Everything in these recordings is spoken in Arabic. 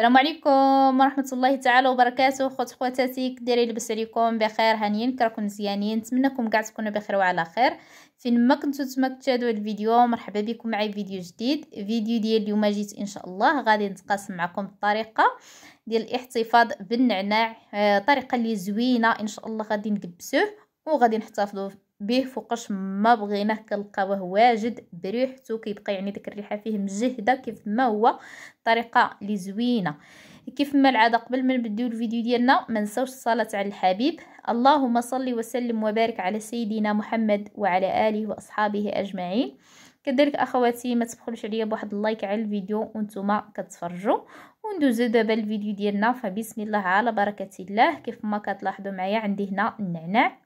السلام عليكم ورحمه الله تعالى وبركاته خوت خواتاتي كديري لبس عليكم بخير هانيين كراكم مزيانين نتمنىكم كاع تكونوا بخير وعلى خير فين ما كنتو تما كتشاهدوا الفيديو مرحبا بكم معي فيديو جديد فيديو ديال اليوم جيت ان شاء الله غادي نتقاسم معكم الطريقه ديال الاحتفاظ بالنعناع آه، طريقه اللي زوينه ان شاء الله غادي نكبسوه وغادي نحتفظوا بيه فوقاش ما بغيناه كنلقاوه واجد بريحته كيبقى يعني ديك الريحه فيه مجهده كيف ما هو طريقه لي زوينه كيف ما العاده قبل ما نبداو الفيديو ديالنا ما نساوش الصلاه على الحبيب اللهم صل وسلم وبارك على سيدنا محمد وعلى اله واصحابه اجمعين كذلك اخواتي ما تبخلوش عليا بواحد اللايك على الفيديو وانتم كتفرجوا وندوزو دابا الفيديو ديالنا فبسم الله على بركه الله كيف ما كتلاحظوا معايا عندي هنا النعناع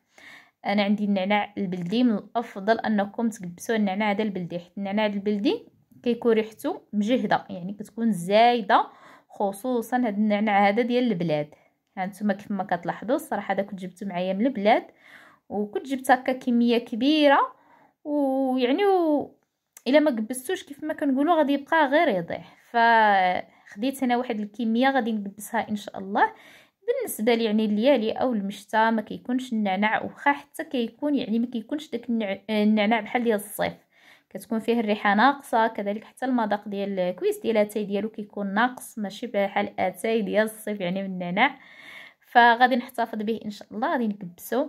انا عندي النعناع البلدي من الافضل انكم تكبسوا النعناع هذا البلدي حيت النعناع البلدي كيكون ريحته مجهده يعني كتكون زايده خصوصا هاد النعناع هذا ديال البلاد هانتوما يعني ما كتلاحظوا الصراحه هذا كنت جبته معايا من البلاد وكنت جبت هكا كميه كبيره ويعني و... الا ما كبستوش كيف ما كنقولوا غادي يبقى غير يضيع فخديت انا واحد الكميه غادي نكبسها ان شاء الله بالنسبه لي يعني الليالي او المشتى ما كيكونش النعناع واخا حتى كيكون يعني ما كيكونش داك النعناع بحال ديال الصيف كتكون فيه الريحه ناقصه كذلك حتى المذاق ديال الكويس ديال اتاي ديالو كيكون ناقص ماشي بحال اتاي ديال الصيف يعني من النعناع فغادي نحتفظ به ان شاء الله غادي نكبسو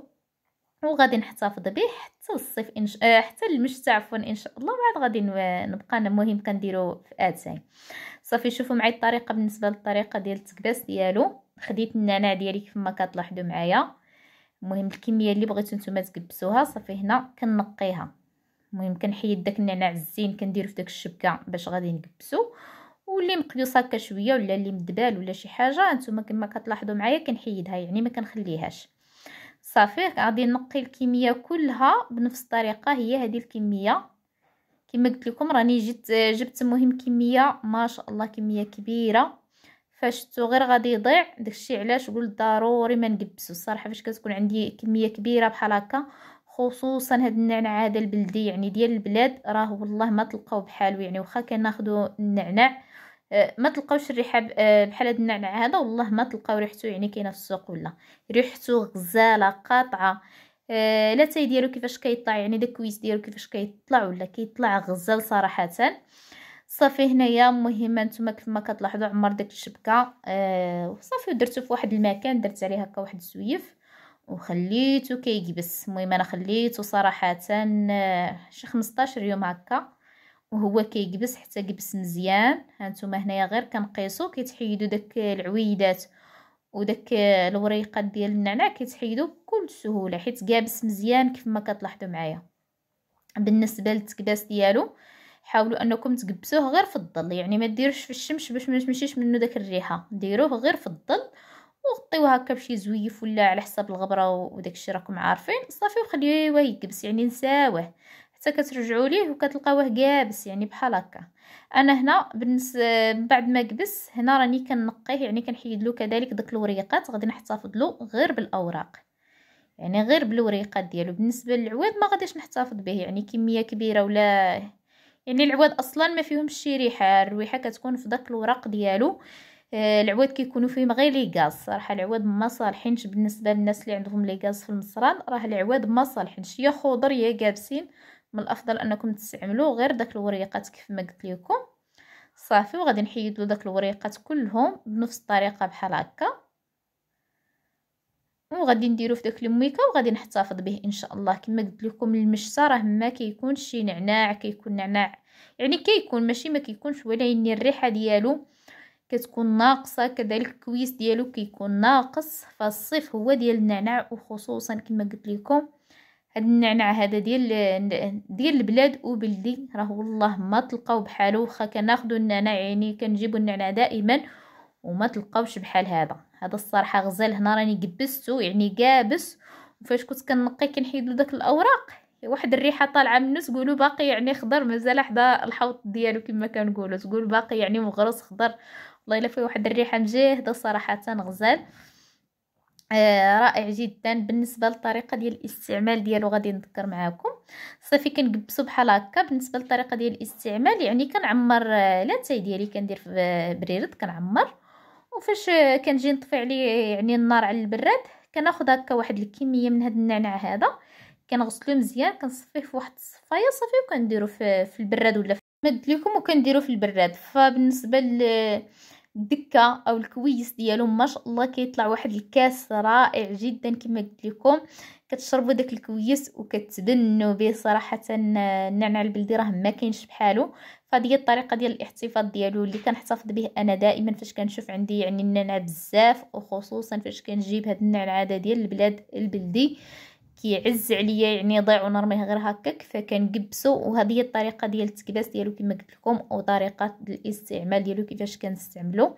وغادي نحتفظ به حتى الصيف إنش... آه، حتى المشتى عفوا ان شاء الله وعاد غادي نبقى انا المهم كنديرو في اتاي صافي شوفوا معايا الطريقه بالنسبه للطريقه ديال التكباس ديالو خديت النعناع ديالي كيفما كتلاحظوا معايا المهم الكميه اللي بغيتو نتوما تكبسوها صافي هنا كنقيها المهم كنحيد داك النعناع الزين كنديرو في داك الشبكه باش غادي نكبسو واللي مقيوس هكا شويه ولا اللي مدبال ولا شي حاجه نتوما كما كتلاحظوا معايا كنحيدها يعني ما كنخليهاش صافي غادي نقي الكميه كلها بنفس الطريقه هي هذه الكميه كما قلت لكم راني جبت جبت المهم كميه ما شاء الله كميه كبيره فشتو غير غادي يضيع داكشي علاش قلت ضروري ما نكبسو الصراحه فاش كتكون عندي كميه كبيره بحال هكا خصوصا هاد النعناع هذا البلدي يعني ديال البلاد راه والله ما تلقاو بحالو يعني واخا كناخدو النعناع آه، ما تلقاوش الريحه آه، بحال هاد النعناع هذا والله ما تلقاو ريحته يعني كاينه في السوق ولا ريحته غزاله قاطعه آه، لا تاي ديالو كيفاش كيطلع يعني داك كويس ديالو كيفاش كيطلع ولا كيطلع غزال صراحه صافي هنايا مهم نتوما كيف ما كتلاحظوا عمر داك الشبكه آه صافي درته في واحد المكان درت عليه هكا واحد السويف وخليته كيكبس المهم انا خليته صراحه آه، شي 15 يوم هكا وهو كيكبس حتى كبس مزيان هانتوما هنايا غير كنقيسو كيتحيدوا داك العويدات وداك آه، الوريقات ديال النعناع كيتحيدوا بكل سهوله حيت كابس مزيان كيف ما كتلاحظوا معايا بالنسبه للتكباس ديالو حاولوا انكم تقبسوه غير في الظل يعني ما ديروش في الشمس باش ما تمشيش منه داك الريحه ديروه غير في الظل وغطيوه هكا بشي زويف ولا على حساب الغبره وداك الشيء راكم عارفين صافي وخليوه يقبس يعني نساوه حتى كترجعوا ليه وكتلقاوه كابس يعني بحال هكا انا هنا بالنس بعد ما قبس هنا راني كنقيه يعني كنحيد له كذلك داك الوريقات غادي نحتفظ له غير بالاوراق يعني غير بالوريقات ديالو بالنسبه للعواد ما غاديش نحتفظ به يعني كميه كبيره ولا يعني العواد اصلا ما فيهمش شي ريحه الريحه كتكون في داك الوراق ديالو آه العواد كيكونوا فيهم غير لي غاز صراحه العواد ما صالحينش بالنسبه للناس اللي عندهم لي غاز في المصران راه العواد ما صالحينش يا خضر يا كابسين من الافضل انكم تستعملوا غير داك الوريقات كيف ما قلت لكم صافي وغادي نحيدوا داك الوريقات كلهم بنفس الطريقه بحال هكا وغادي نديرو في داك الميكا وغادي نحتفظ به ان شاء الله كما قلت لكم المشطه راه ما كيكونش شي نعناع كيكون نعناع يعني كيكون ماشي ما كيكونش ولكن الريحه ديالو كتكون ناقصه كذلك الكويس ديالو كيكون ناقص فالصيف هو ديال النعناع وخصوصا كما قلت لكم هاد النعناع هذا ديال ديال البلاد وبلدي راه والله ما تلقاو بحالو واخا كناخذوا النعناع يعني كنجيبوا النعناع دائما وما تلقاوش بحال هذا هذا الصراحه غزال هنا راني كبستو يعني قابس وفاش كنت كنقي كنحيد له داك الاوراق واحد الريحه طالعه منه تقولوا باقي يعني خضر مازال حدا الحوض ديالو كما كنقولوا تقول باقي يعني مغرس خضر والله الا فيه واحد الريحه مجهده صراحه غزال آه رائع جدا بالنسبه للطريقه ديال الاستعمال ديالو غادي نذكر معاكم صافي كنقبسو بحال هكا بالنسبه للطريقه ديال الاستعمال يعني كنعمر آه، لاتاي ديالي كندير في آه، بريرد كنعمر وفاش كنجي نطفي عليه يعني النار على البراد كناخذ هكا واحد الكميه من هذا النعناع هذا كنغسلو مزيان كنصفيه في واحد الصفايه صافي وكنديرو في, في البراد ولا مد لكم وكنديرو في البراد فبالنسبه الدكه او الكويس ديالو ما شاء الله كيطلع واحد الكاس رائع جدا كما قلت لكم كتشربوا داك الكويس وكتبنوا به صراحه النعناع البلدي راه ما كاينش بحالو فهذه الطريقه ديال الاحتفاظ ديالو اللي كنحتفظ به انا دائما فاش كنشوف عندي يعني النعناع بزاف وخصوصا فاش كنجيب هاد النعناع هذا ديال البلاد البلدي كيعز عليا يعني يضيع ونرميه غير هكاك فكنقبسو وهذه هي الطريقه ديال التكباس ديالو كما قلت لكم او طريقه الاستعمال ديالو كيفاش كنستعملو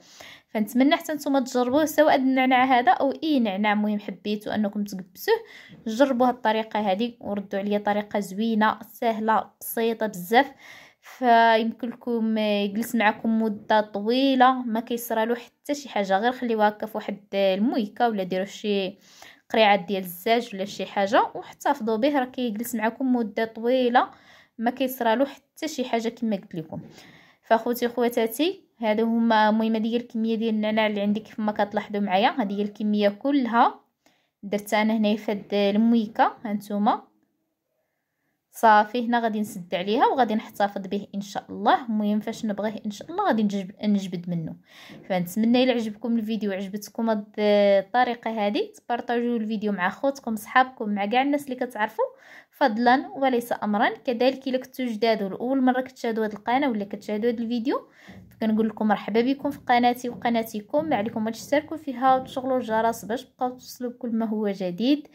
فنتمنى حتى نتوما تجربوه سواء النعناع هذا او اي نعناع مهم حبيتو انكم تقبسوه جربوا هاد الطريقه هذه وردوا عليا طريقه زوينه سهله بسيطه بزاف فيمكن لكم يجلس آه، معكم مده طويله ما كيصرالو حتى شي حاجه غير خليوه هكا فواحد آه، المويكه ولا ديروا شي قريعات ديال الزاج ولا شي حاجه واحتفظوا به راه كيجلس معكم مده طويله ما كيصرالو حتى شي حاجه كما قلت لكم فاخوتي خواتاتي هادو هما المهمه ديال الكميه ديال النعناع اللي عندي كيف ما كتلاحظوا معايا هذه هي الكميه كلها درت انا هنايا في هاد المويكه هانتوما صافي هنا غادي نسد عليها وغادي نحتفظ به ان شاء الله المهم فاش نبغيه ان شاء الله غادي نجبد منه فنتمنى الى عجبكم الفيديو وعجبتكم هاد الطريقه هذه تبارطاجيو الفيديو مع خوتكم صحابكم مع كاع الناس اللي كتعرفوا فضلا وليس امرا كذلك الى كنتو جداد ولاول مره كتشاهدوا هذه القناه ولا كتشاهدوا هذا الفيديو كنقول لكم مرحبا بكم في قناتي وقناتكم ما عليكم ما تشتركوا فيها وتشغلوا الجرس باش تبقاو توصلوا بكل ما هو جديد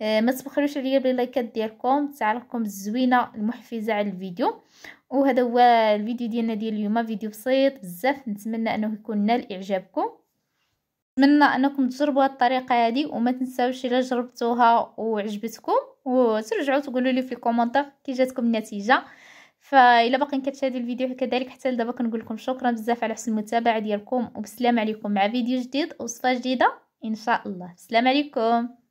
آه، ما تبخلوش عليا باللايكات ديالكم تعليقكم الزوينه المحفزه على الفيديو وهذا هو الفيديو ديالنا ديال اليوم فيديو بسيط بزاف نتمنى انه يكون نال اعجابكم نتمنى انكم تجربوا هذه الطريقه هذه وما تنساوش الا جربتوها وعجبتكم وترجعوا تقولوا لي في الكومونتير كي جاتكم النتيجه فإلا باقي كتشاهدوا الفيديو كذلك حتى لدابا كنقول لكم شكرا بزاف على حسن المتابعه ديالكم وبسلام عليكم مع فيديو جديد وصفه جديده ان شاء الله السلام عليكم